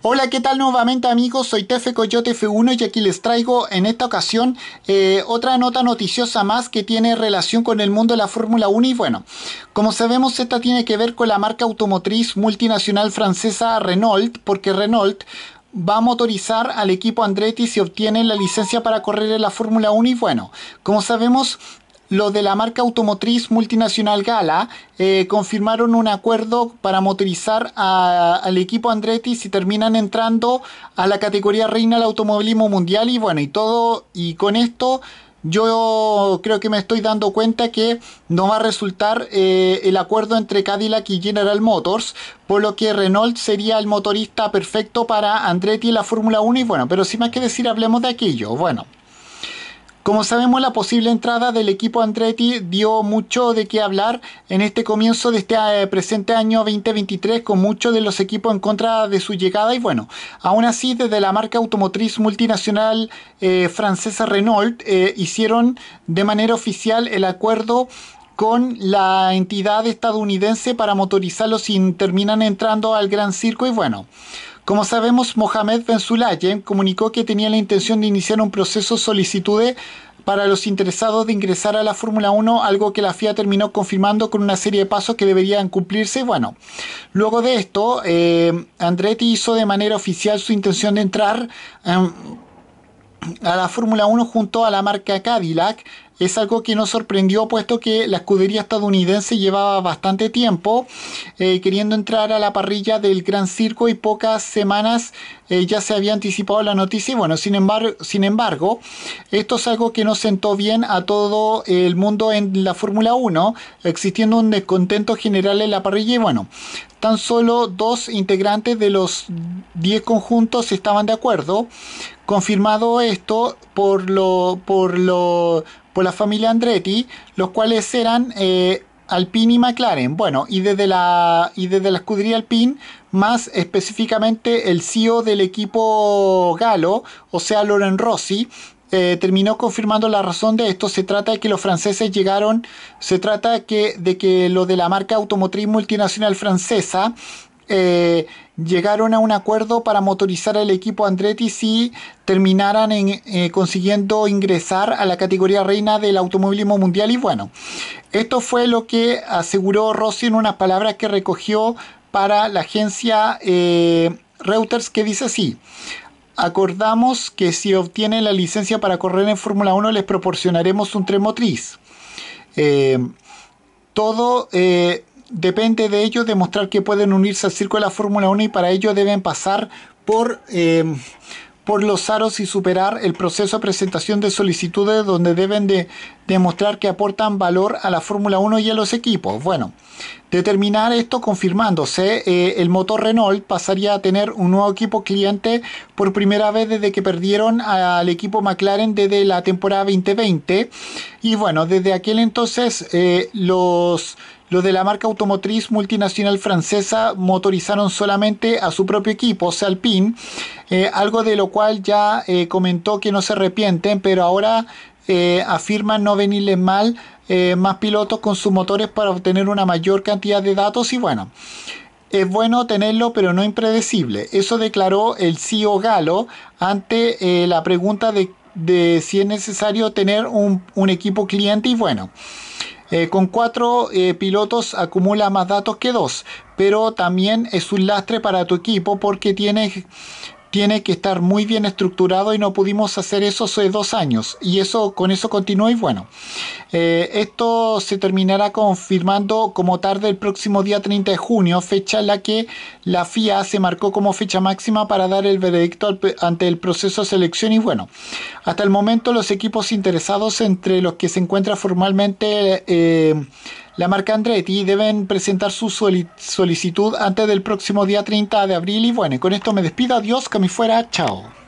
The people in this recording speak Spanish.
Hola, ¿qué tal nuevamente amigos? Soy Tefe Coyote F1 y aquí les traigo en esta ocasión eh, otra nota noticiosa más que tiene relación con el mundo de la Fórmula 1 y bueno, como sabemos esta tiene que ver con la marca automotriz multinacional francesa Renault porque Renault va a motorizar al equipo Andretti si obtiene la licencia para correr en la Fórmula 1 y bueno, como sabemos los de la marca automotriz multinacional Gala eh, confirmaron un acuerdo para motorizar al equipo Andretti si terminan entrando a la categoría reina del automovilismo mundial y bueno, y todo, y con esto yo creo que me estoy dando cuenta que no va a resultar eh, el acuerdo entre Cadillac y General Motors, por lo que Renault sería el motorista perfecto para Andretti en la Fórmula 1 y bueno, pero sin más que decir hablemos de aquello, bueno. Como sabemos, la posible entrada del equipo Andretti dio mucho de qué hablar en este comienzo de este eh, presente año 2023 con muchos de los equipos en contra de su llegada y bueno, aún así desde la marca automotriz multinacional eh, francesa Renault eh, hicieron de manera oficial el acuerdo con la entidad estadounidense para motorizarlos sin terminan entrando al Gran Circo y bueno. Como sabemos, Mohamed Ben comunicó que tenía la intención de iniciar un proceso solicitude para los interesados de ingresar a la Fórmula 1, algo que la FIA terminó confirmando con una serie de pasos que deberían cumplirse. Bueno, luego de esto, eh, Andretti hizo de manera oficial su intención de entrar. Em, a la Fórmula 1 junto a la marca Cadillac es algo que nos sorprendió puesto que la escudería estadounidense llevaba bastante tiempo eh, queriendo entrar a la parrilla del Gran Circo y pocas semanas eh, ya se había anticipado la noticia y bueno, sin embargo, sin embargo, esto es algo que no sentó bien a todo el mundo en la Fórmula 1, existiendo un descontento general en la parrilla y bueno, tan solo dos integrantes de los 10 conjuntos estaban de acuerdo. Confirmado esto por lo por lo por la familia Andretti, los cuales eran eh, Alpine y McLaren. Bueno, y desde, la, y desde la escudería Alpine, más específicamente el CEO del equipo galo, o sea, Loren Rossi, eh, terminó confirmando la razón de esto. Se trata de que los franceses llegaron, se trata de que, de que lo de la marca automotriz multinacional francesa eh, llegaron a un acuerdo para motorizar el equipo Andretti si terminaran en, eh, consiguiendo ingresar a la categoría reina del automovilismo mundial. Y bueno, esto fue lo que aseguró Rossi en unas palabras que recogió para la agencia eh, Reuters, que dice así. Acordamos que si obtienen la licencia para correr en Fórmula 1 les proporcionaremos un tren motriz. todo depende de ellos demostrar que pueden unirse al circo de la Fórmula 1 y para ello deben pasar por, eh, por los aros y superar el proceso de presentación de solicitudes donde deben de demostrar que aportan valor a la Fórmula 1 y a los equipos. Bueno, determinar esto confirmándose, eh, el motor Renault pasaría a tener un nuevo equipo cliente por primera vez desde que perdieron al equipo McLaren desde la temporada 2020. Y bueno, desde aquel entonces eh, los... de la marca automotriz multinacional francesa motorizaron solamente a su propio equipo, o sea, eh, algo de lo cual ya comentó que no se arrepienten, pero ahora eh, afirman no venirles mal eh, más pilotos con sus motores para obtener una mayor cantidad de datos y bueno. Es bueno tenerlo, pero no impredecible. Eso declaró el CEO Galo ante eh, la pregunta de, si es necesario tener un, equipo cliente y bueno. con cuatro pilotos acumula más datos que dos, pero también es un lastre para tu equipo porque tienes tiene que estar muy bien estructurado y no pudimos hacer eso hace dos años y eso con eso continúa y bueno eh, esto se terminará confirmando como tarde el próximo día 30 de junio fecha en la que la FIA se marcó como fecha máxima para dar el veredicto ante el proceso de selección y bueno hasta el momento los equipos interesados entre los que se encuentra formalmente eh, la marca Andretti deben presentar su solicitud antes del próximo día 30 de abril. Y bueno, con esto me despido. Adiós, que me fuera. Chao.